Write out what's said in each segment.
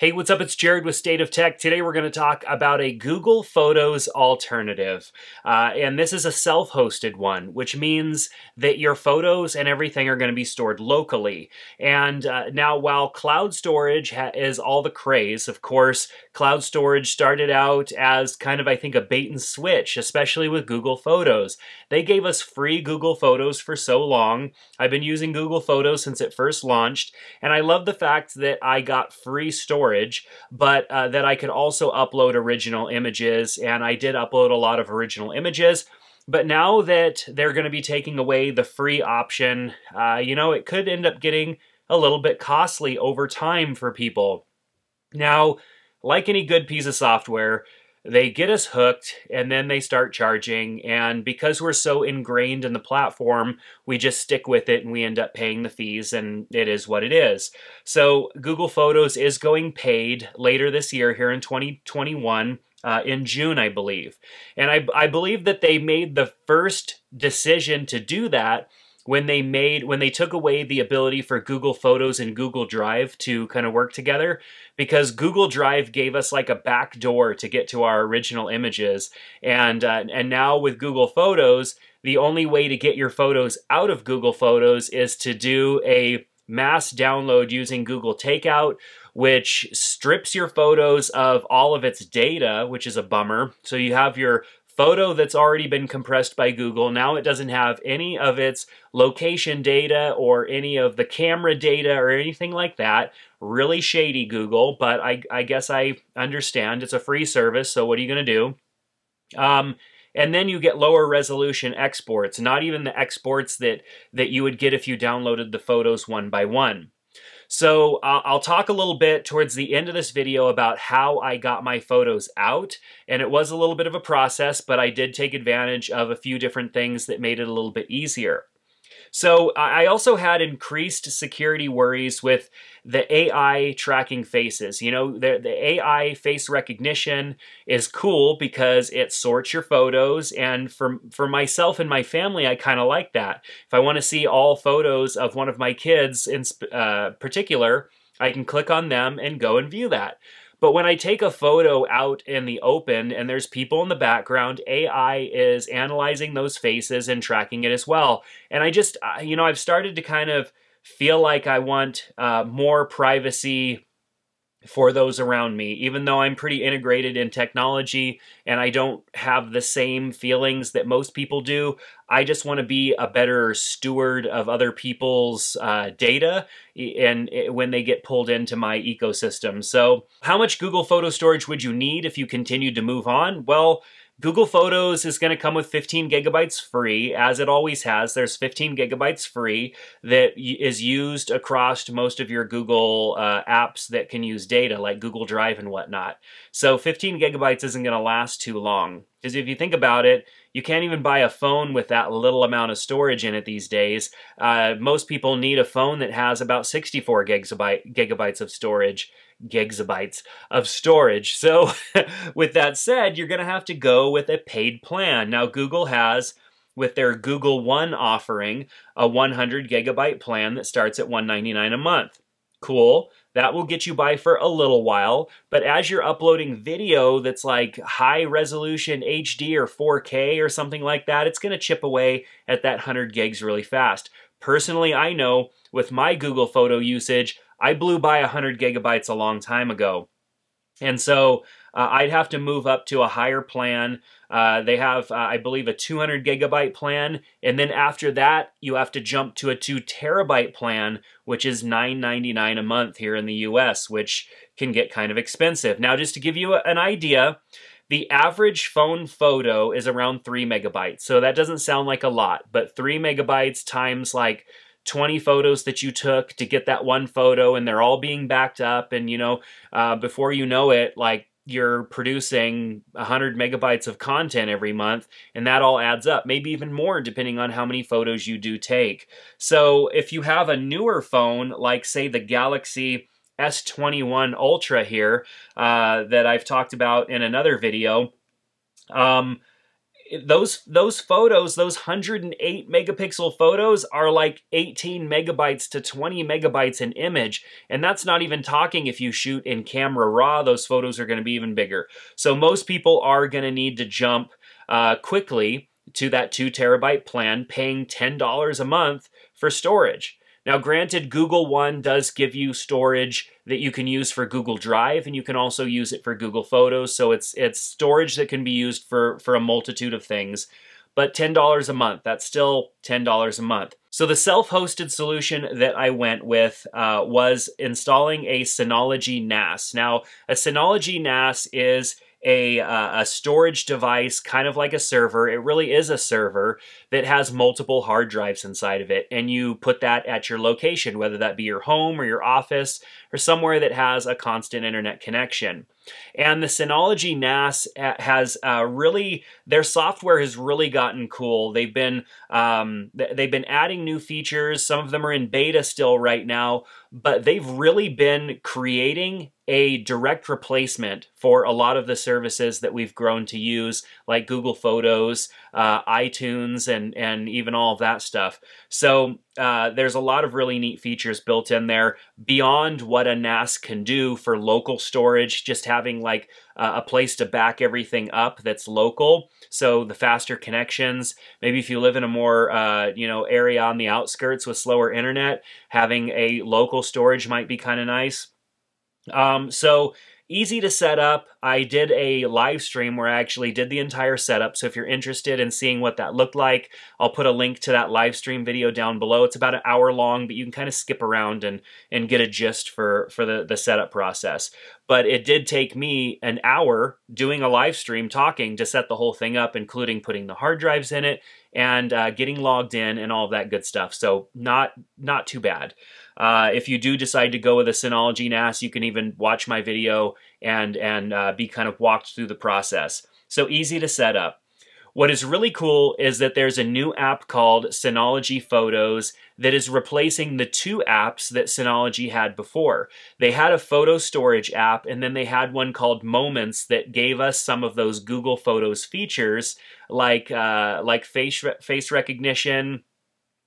Hey, what's up? It's Jared with State of Tech. Today we're going to talk about a Google Photos alternative. Uh, and this is a self hosted one, which means that your photos and everything are going to be stored locally. And uh, now, while cloud storage is all the craze, of course, cloud storage started out as kind of, I think, a bait and switch, especially with Google Photos. They gave us free Google Photos for so long. I've been using Google Photos since it first launched. And I love the fact that I got free storage storage, but uh, that I could also upload original images. And I did upload a lot of original images. But now that they're going to be taking away the free option, uh, you know, it could end up getting a little bit costly over time for people. Now, like any good piece of software, they get us hooked and then they start charging. And because we're so ingrained in the platform, we just stick with it and we end up paying the fees, and it is what it is. So, Google Photos is going paid later this year, here in 2021. Uh, in June, I believe. And I, I believe that they made the first decision to do that when they made when they took away the ability for Google Photos and Google Drive to kind of work together because Google Drive gave us like a back door to get to our original images and uh, and now with Google Photos the only way to get your photos out of Google Photos is to do a mass download using Google Takeout which strips your photos of all of its data, which is a bummer. So you have your photo that's already been compressed by Google. Now it doesn't have any of its location data or any of the camera data or anything like that. Really shady, Google, but I, I guess I understand. It's a free service, so what are you going to do? Um, and then you get lower resolution exports, not even the exports that, that you would get if you downloaded the photos one by one. So uh, I'll talk a little bit towards the end of this video about how I got my photos out. And it was a little bit of a process, but I did take advantage of a few different things that made it a little bit easier. So I also had increased security worries with the AI tracking faces. You know, the, the AI face recognition is cool because it sorts your photos. And for, for myself and my family, I kind of like that. If I want to see all photos of one of my kids in uh, particular, I can click on them and go and view that. But when I take a photo out in the open and there's people in the background, AI is analyzing those faces and tracking it as well. And I just, uh, you know, I've started to kind of feel like I want uh, more privacy for those around me, even though I'm pretty integrated in technology and I don't have the same feelings that most people do. I just want to be a better steward of other people's uh, data and eh, when they get pulled into my ecosystem. So, how much Google photo storage would you need if you continued to move on? Well, Google Photos is going to come with 15 gigabytes free, as it always has. There's 15 gigabytes free that is used across most of your Google uh, apps that can use data, like Google Drive and whatnot. So 15 gigabytes isn't going to last too long. Because if you think about it, you can't even buy a phone with that little amount of storage in it these days. Uh, most people need a phone that has about 64 gigabyte, gigabytes of storage gigabytes of storage. So with that said, you're gonna have to go with a paid plan. Now Google has with their Google One offering a 100 gigabyte plan that starts at 199 a month. Cool. That will get you by for a little while, but as you're uploading video that's like high resolution HD or 4K or something like that, it's going to chip away at that 100 gigs really fast. Personally, I know with my Google Photo usage, I blew by 100 gigabytes a long time ago. And so uh, I'd have to move up to a higher plan. Uh, they have, uh, I believe, a 200 gigabyte plan. And then after that, you have to jump to a 2 terabyte plan, which is $9.99 a month here in the US, which can get kind of expensive. Now, just to give you an idea, the average phone photo is around 3 megabytes. So that doesn't sound like a lot, but 3 megabytes times like 20 photos that you took to get that one photo and they're all being backed up and you know uh, before you know it like you're producing 100 megabytes of content every month, and that all adds up, maybe even more depending on how many photos you do take. So if you have a newer phone, like say the Galaxy S21 Ultra here uh, that I've talked about in another video, um, those those photos, those 108 megapixel photos are like 18 megabytes to 20 megabytes an image. And that's not even talking if you shoot in camera raw, those photos are going to be even bigger. So most people are going to need to jump uh, quickly to that two terabyte plan, paying $10 a month for storage. Now, granted, Google One does give you storage that you can use for Google Drive, and you can also use it for Google Photos, so it's, it's storage that can be used for, for a multitude of things but $10 a month. That's still $10 a month. So the self-hosted solution that I went with uh, was installing a Synology NAS. Now, a Synology NAS is a, uh, a storage device, kind of like a server. It really is a server that has multiple hard drives inside of it. And you put that at your location, whether that be your home or your office or somewhere that has a constant internet connection. And the Synology NAS has uh, really, their software has really gotten cool. They've been, um, they've been adding new features. Some of them are in beta still right now, but they've really been creating a direct replacement for a lot of the services that we've grown to use, like Google Photos, uh, iTunes, and, and even all of that stuff. So uh, there's a lot of really neat features built in there beyond what a NAS can do for local storage, just having like uh, a place to back everything up that's local. So the faster connections, maybe if you live in a more, uh, you know, area on the outskirts with slower internet, having a local storage might be kind of nice. Um, so Easy to set up. I did a live stream where I actually did the entire setup. So if you're interested in seeing what that looked like, I'll put a link to that live stream video down below. It's about an hour long, but you can kind of skip around and, and get a gist for, for the, the setup process. But it did take me an hour doing a live stream talking to set the whole thing up, including putting the hard drives in it and uh, getting logged in and all of that good stuff. So not, not too bad. Uh, if you do decide to go with a Synology NAS, you can even watch my video and, and uh, be kind of walked through the process. So easy to set up. What is really cool is that there's a new app called Synology Photos that is replacing the two apps that Synology had before. They had a photo storage app and then they had one called Moments that gave us some of those Google Photos features like uh, like face re face recognition,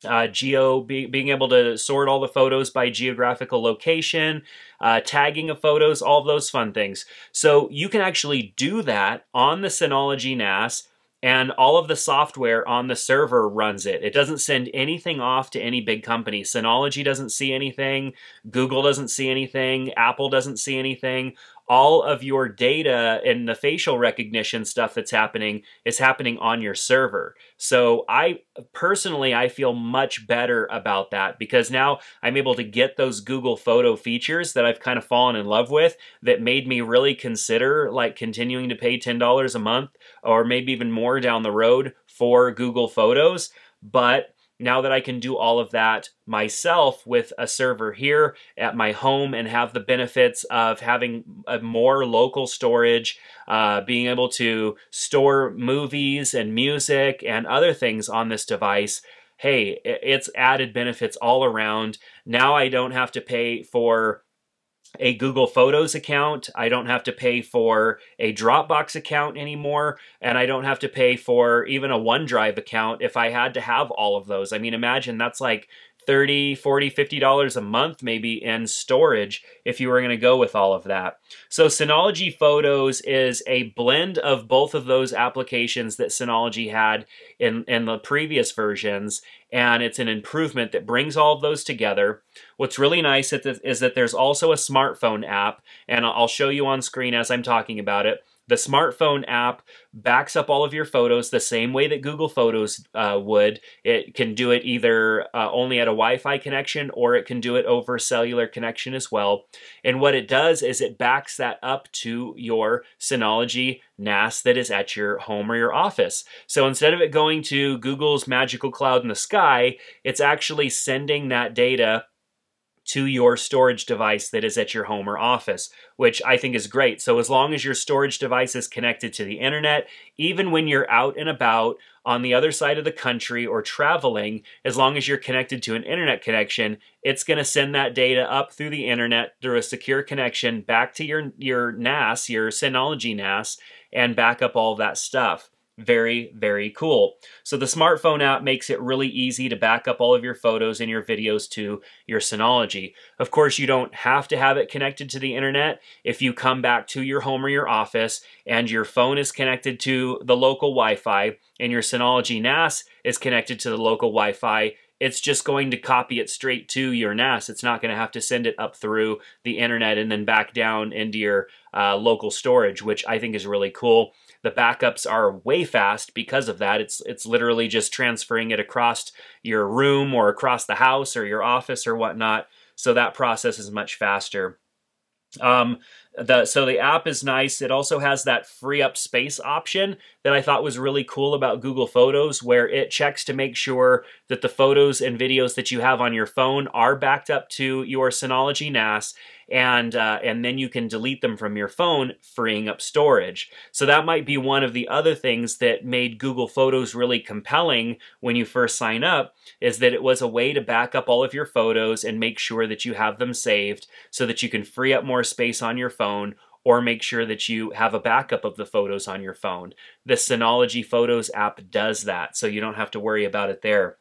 uh, geo be, being able to sort all the photos by geographical location, uh, tagging of photos, all of those fun things. So you can actually do that on the Synology NAS and all of the software on the server runs it. It doesn't send anything off to any big company. Synology doesn't see anything, Google doesn't see anything, Apple doesn't see anything all of your data and the facial recognition stuff that's happening is happening on your server. So I personally, I feel much better about that because now I'm able to get those Google photo features that I've kind of fallen in love with that made me really consider like continuing to pay $10 a month or maybe even more down the road for Google photos. But now that I can do all of that myself with a server here at my home and have the benefits of having a more local storage, uh, being able to store movies and music and other things on this device, hey, it's added benefits all around. Now I don't have to pay for a Google Photos account. I don't have to pay for a Dropbox account anymore. And I don't have to pay for even a OneDrive account if I had to have all of those. I mean, imagine that's like 30, 40, 50 dollars a month maybe in storage if you were going to go with all of that. So Synology Photos is a blend of both of those applications that Synology had in in the previous versions and it's an improvement that brings all of those together. What's really nice is that there's also a smartphone app and I'll show you on screen as I'm talking about it the smartphone app backs up all of your photos the same way that Google Photos uh, would. It can do it either uh, only at a Wi Fi connection or it can do it over cellular connection as well. And what it does is it backs that up to your Synology NAS that is at your home or your office. So instead of it going to Google's magical cloud in the sky, it's actually sending that data to your storage device that is at your home or office, which I think is great. So, as long as your storage device is connected to the internet, even when you're out and about on the other side of the country or traveling, as long as you're connected to an internet connection, it's going to send that data up through the internet through a secure connection back to your, your NAS, your Synology NAS, and back up all that stuff very, very cool. So the smartphone app makes it really easy to back up all of your photos and your videos to your Synology. Of course, you don't have to have it connected to the internet. If you come back to your home or your office and your phone is connected to the local Wi-Fi and your Synology NAS is connected to the local Wi-Fi, it's just going to copy it straight to your NAS. It's not going to have to send it up through the internet and then back down into your uh, local storage, which I think is really cool. The backups are way fast because of that. It's it's literally just transferring it across your room or across the house or your office or whatnot. So that process is much faster. Um, the, so the app is nice. It also has that free up space option that I thought was really cool about Google Photos where it checks to make sure that the photos and videos that you have on your phone are backed up to your Synology NAS and uh, and then you can delete them from your phone, freeing up storage. So that might be one of the other things that made Google Photos really compelling when you first sign up, is that it was a way to back up all of your photos and make sure that you have them saved so that you can free up more space on your phone or make sure that you have a backup of the photos on your phone. The Synology Photos app does that, so you don't have to worry about it there.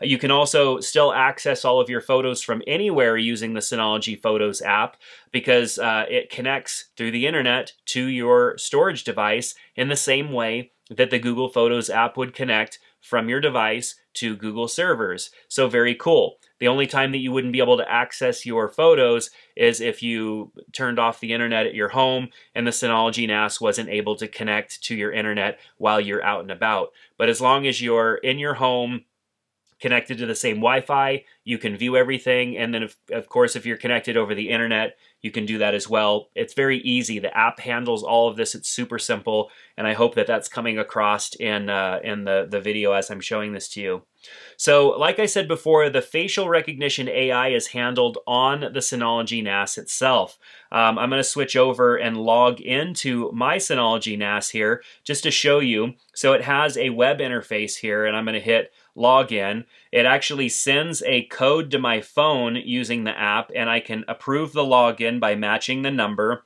You can also still access all of your photos from anywhere using the Synology Photos app because uh, it connects through the internet to your storage device in the same way that the Google Photos app would connect from your device to Google servers. So very cool. The only time that you wouldn't be able to access your photos is if you turned off the internet at your home and the Synology NAS wasn't able to connect to your internet while you're out and about. But as long as you're in your home, connected to the same Wi-Fi, you can view everything. And then, if, of course, if you're connected over the internet, you can do that as well. It's very easy. The app handles all of this. It's super simple, and I hope that that's coming across in uh, in the the video as I'm showing this to you. So like I said before, the facial recognition AI is handled on the Synology NAS itself. Um, I'm going to switch over and log into my Synology NAS here just to show you. So it has a web interface here and I'm going to hit login. It actually sends a code to my phone using the app and I can approve the login by matching the number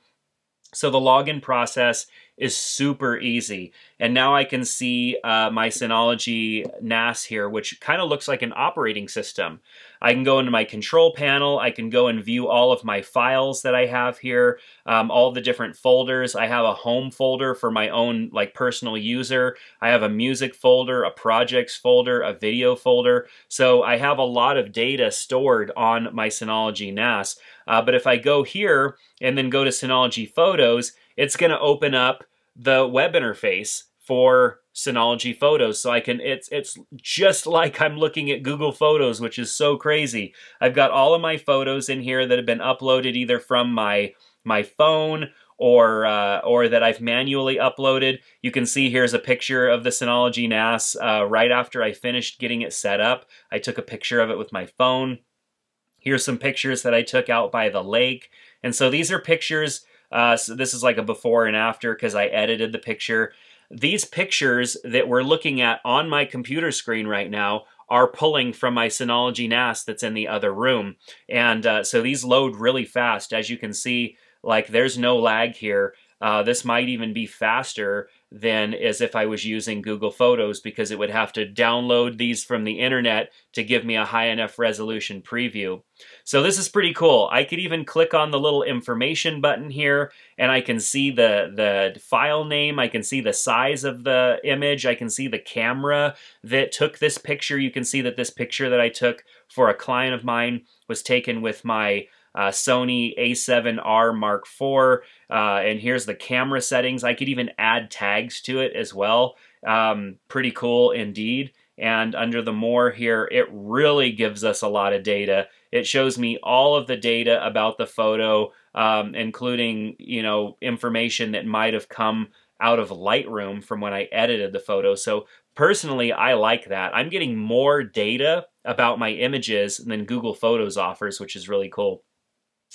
so the login process is super easy. And now I can see uh, my Synology NAS here, which kind of looks like an operating system. I can go into my control panel. I can go and view all of my files that I have here, um, all the different folders. I have a home folder for my own like personal user. I have a music folder, a projects folder, a video folder. So I have a lot of data stored on my Synology NAS. Uh, but if I go here and then go to Synology Photos, it's going to open up the web interface for Synology Photos. So I can, it's, it's just like I'm looking at Google Photos, which is so crazy. I've got all of my photos in here that have been uploaded either from my, my phone or, uh, or that I've manually uploaded. You can see here's a picture of the Synology NAS uh, right after I finished getting it set up. I took a picture of it with my phone. Here's some pictures that I took out by the lake. And so these are pictures, uh, so this is like a before and after because I edited the picture. These pictures that we're looking at on my computer screen right now are pulling from my Synology NAS that's in the other room. And uh, so these load really fast. As you can see, like there's no lag here. Uh, this might even be faster than as if I was using Google Photos because it would have to download these from the internet to give me a high enough resolution preview. So this is pretty cool. I could even click on the little information button here and I can see the, the file name, I can see the size of the image, I can see the camera that took this picture. You can see that this picture that I took for a client of mine was taken with my uh, Sony A7R Mark IV. Uh, and here's the camera settings. I could even add tags to it as well. Um, pretty cool indeed. And under the more here, it really gives us a lot of data. It shows me all of the data about the photo, um, including, you know, information that might have come out of Lightroom from when I edited the photo. So personally, I like that. I'm getting more data about my images than Google Photos offers, which is really cool.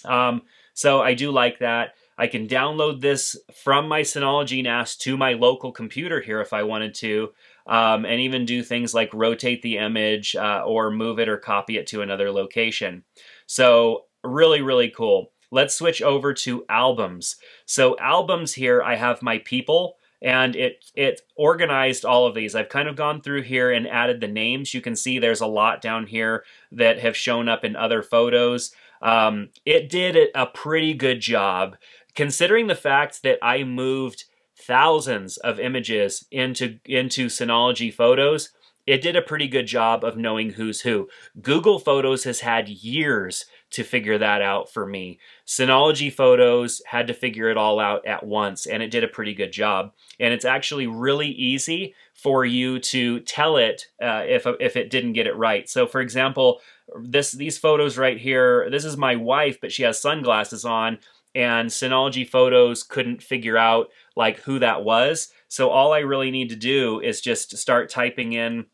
Um, so I do like that. I can download this from my Synology NAS to my local computer here if I wanted to, um, and even do things like rotate the image uh, or move it or copy it to another location. So really, really cool. Let's switch over to albums. So albums here, I have my people, and it it organized all of these. I've kind of gone through here and added the names. You can see there's a lot down here that have shown up in other photos. Um, it did a pretty good job considering the fact that I moved thousands of images into, into Synology Photos it did a pretty good job of knowing who's who. Google Photos has had years to figure that out for me. Synology Photos had to figure it all out at once, and it did a pretty good job. And it's actually really easy for you to tell it uh, if, if it didn't get it right. So for example, this These photos right here, this is my wife, but she has sunglasses on, and Synology Photos couldn't figure out like who that was. So all I really need to do is just start typing in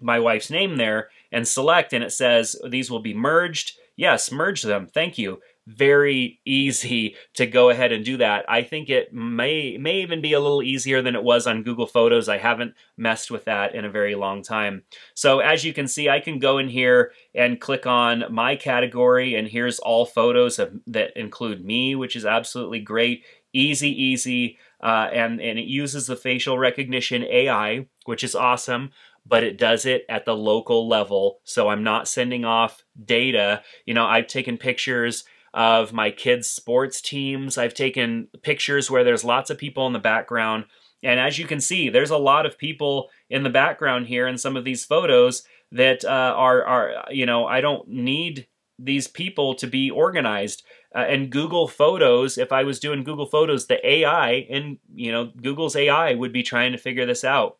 my wife's name there and select, and it says these will be merged. Yes, merge them. Thank you very easy to go ahead and do that. I think it may may even be a little easier than it was on Google Photos. I haven't messed with that in a very long time. So as you can see, I can go in here and click on my category and here's all photos of, that include me, which is absolutely great. Easy, easy, uh, and, and it uses the facial recognition AI, which is awesome but it does it at the local level. So I'm not sending off data. You know, I've taken pictures of my kids' sports teams. I've taken pictures where there's lots of people in the background. And as you can see, there's a lot of people in the background here in some of these photos that uh, are, are, you know, I don't need these people to be organized. Uh, and Google Photos, if I was doing Google Photos, the AI and, you know, Google's AI would be trying to figure this out.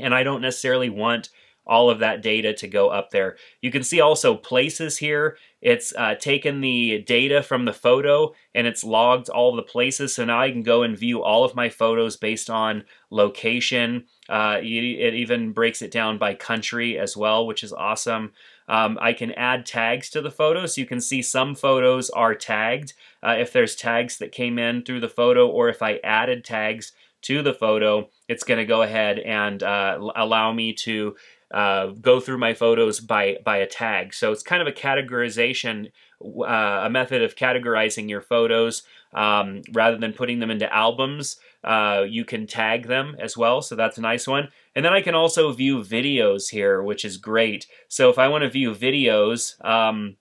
And I don't necessarily want all of that data to go up there. You can see also places here. It's uh, taken the data from the photo and it's logged all the places. So now I can go and view all of my photos based on location. Uh, it even breaks it down by country as well, which is awesome. Um, I can add tags to the photo, so you can see some photos are tagged. Uh, if there's tags that came in through the photo or if I added tags to the photo, it's going to go ahead and uh, allow me to uh, go through my photos by, by a tag. So it's kind of a categorization, uh, a method of categorizing your photos um, rather than putting them into albums. Uh, you can tag them as well, so that's a nice one. And then I can also view videos here, which is great. So if I want to view videos, um,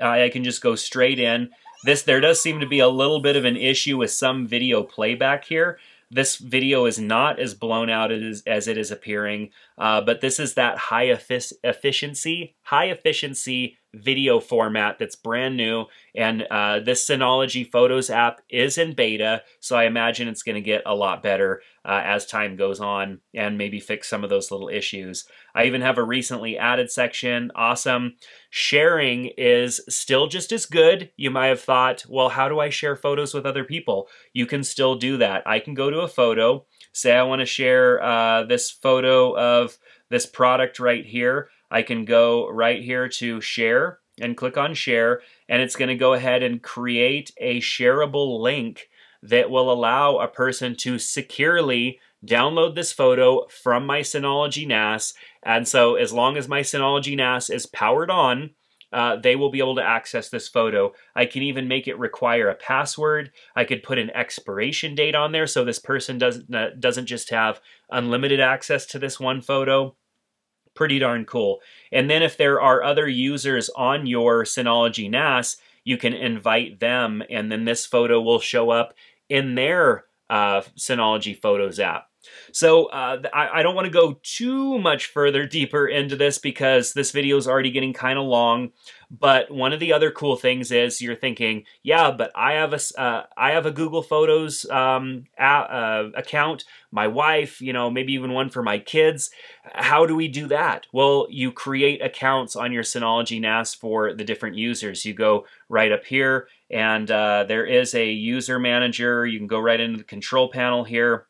I, I can just go straight in. This There does seem to be a little bit of an issue with some video playback here, this video is not as blown out as, as it is appearing, uh, but this is that high efficiency, high efficiency video format that's brand new. And uh, this Synology Photos app is in beta, so I imagine it's going to get a lot better uh, as time goes on and maybe fix some of those little issues. I even have a recently added section. Awesome. Sharing is still just as good. You might have thought, well, how do I share photos with other people? You can still do that. I can go to a photo, say I want to share uh, this photo of this product right here. I can go right here to share and click on share and it's going to go ahead and create a shareable link that will allow a person to securely download this photo from my Synology NAS. And so as long as my Synology NAS is powered on, uh, they will be able to access this photo. I can even make it require a password. I could put an expiration date on there so this person doesn't, uh, doesn't just have unlimited access to this one photo pretty darn cool. And then if there are other users on your Synology NAS, you can invite them and then this photo will show up in their uh, Synology Photos app. So uh, I, I, don't want to go too much further deeper into this because this video is already getting kind of long. But one of the other cool things is you're thinking, yeah, but I have a uh, I have a Google Photos um, a, uh, account. My wife, you know, maybe even one for my kids. How do we do that? Well, you create accounts on your Synology NAS for the different users. You go right up here, and uh, there is a user manager. You can go right into the control panel here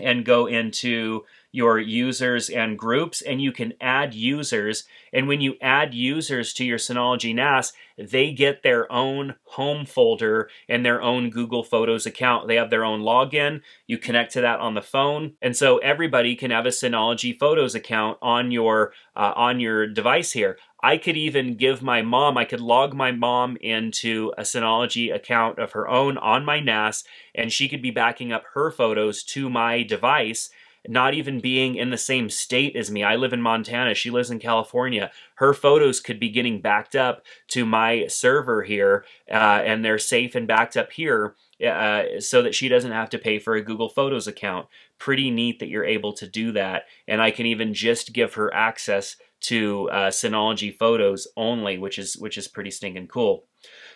and go into your users and groups and you can add users and when you add users to your Synology NAS they get their own home folder and their own Google Photos account they have their own login you connect to that on the phone and so everybody can have a Synology Photos account on your uh, on your device here I could even give my mom, I could log my mom into a Synology account of her own on my NAS, and she could be backing up her photos to my device, not even being in the same state as me. I live in Montana, she lives in California. Her photos could be getting backed up to my server here, uh, and they're safe and backed up here. Uh, so that she doesn't have to pay for a Google Photos account. Pretty neat that you're able to do that. And I can even just give her access to uh, Synology Photos only, which is which is pretty stinking cool.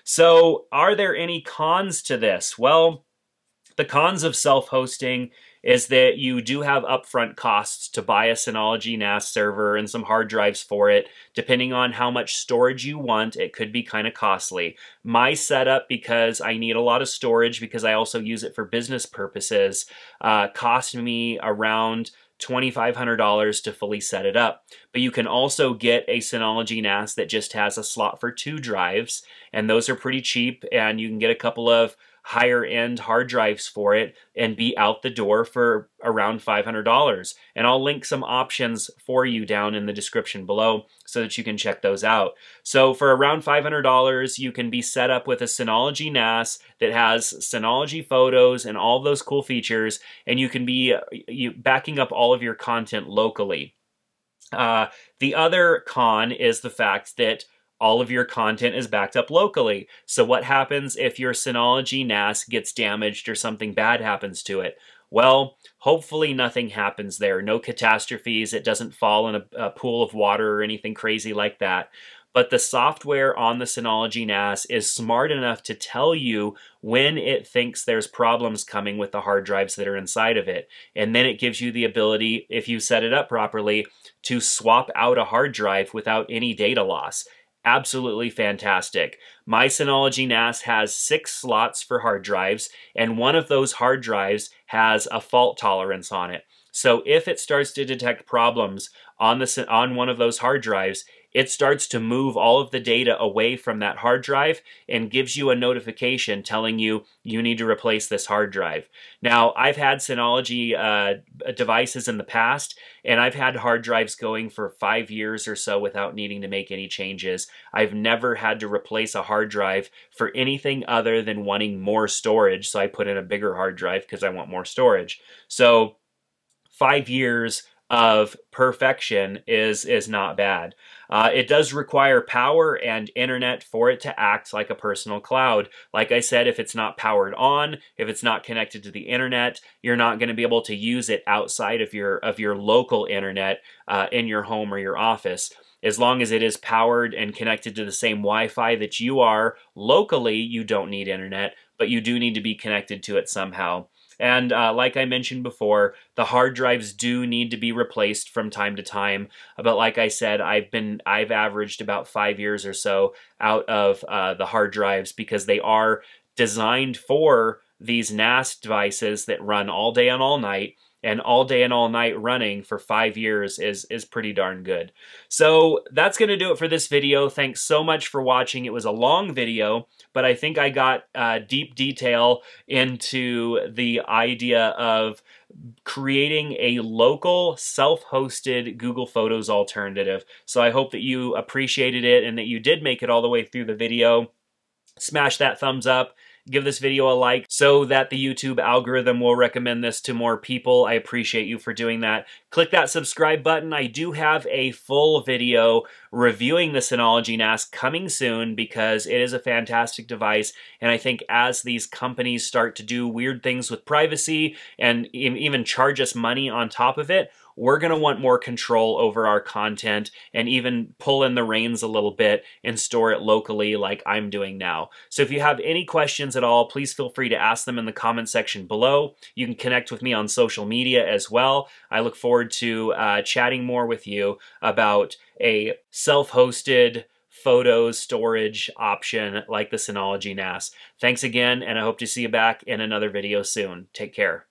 So, are there any cons to this? Well, the cons of self-hosting is that you do have upfront costs to buy a Synology NAS server and some hard drives for it. Depending on how much storage you want, it could be kind of costly. My setup, because I need a lot of storage because I also use it for business purposes, uh, cost me around $2,500 to fully set it up. But you can also get a Synology NAS that just has a slot for two drives, and those are pretty cheap. And you can get a couple of higher end hard drives for it and be out the door for around $500. And I'll link some options for you down in the description below so that you can check those out. So for around $500, you can be set up with a Synology NAS that has Synology photos and all those cool features, and you can be backing up all of your content locally. Uh, the other con is the fact that all of your content is backed up locally. So what happens if your Synology NAS gets damaged or something bad happens to it? Well, hopefully nothing happens there. No catastrophes. It doesn't fall in a, a pool of water or anything crazy like that but the software on the Synology NAS is smart enough to tell you when it thinks there's problems coming with the hard drives that are inside of it. And then it gives you the ability, if you set it up properly, to swap out a hard drive without any data loss absolutely fantastic. My Synology NAS has six slots for hard drives, and one of those hard drives has a fault tolerance on it. So if it starts to detect problems on the on one of those hard drives, it starts to move all of the data away from that hard drive and gives you a notification telling you you need to replace this hard drive. Now, I've had Synology uh, devices in the past, and I've had hard drives going for five years or so without needing to make any changes. I've never had to replace a hard drive for anything other than wanting more storage, so I put in a bigger hard drive because I want more storage. So, five years of perfection is is not bad. Uh, it does require power and internet for it to act like a personal cloud. Like I said, if it's not powered on, if it's not connected to the internet, you're not going to be able to use it outside of your of your local internet uh, in your home or your office. As long as it is powered and connected to the same Wi-Fi that you are locally, you don't need internet, but you do need to be connected to it somehow. And uh, like I mentioned before, the hard drives do need to be replaced from time to time. Uh, but like I said, I've been I've averaged about five years or so out of uh, the hard drives because they are designed for these NAS devices that run all day and all night and all day and all night running for five years is, is pretty darn good. So that's going to do it for this video. Thanks so much for watching. It was a long video, but I think I got uh, deep detail into the idea of creating a local self-hosted Google Photos alternative. So I hope that you appreciated it and that you did make it all the way through the video. Smash that thumbs up Give this video a like so that the YouTube algorithm will recommend this to more people. I appreciate you for doing that. Click that subscribe button. I do have a full video reviewing the Synology NAS coming soon because it is a fantastic device. And I think as these companies start to do weird things with privacy and even charge us money on top of it, we're going to want more control over our content and even pull in the reins a little bit and store it locally like I'm doing now. So if you have any questions at all, please feel free to ask them in the comment section below. You can connect with me on social media as well. I look forward to uh, chatting more with you about a self-hosted photos storage option like the Synology NAS. Thanks again, and I hope to see you back in another video soon. Take care.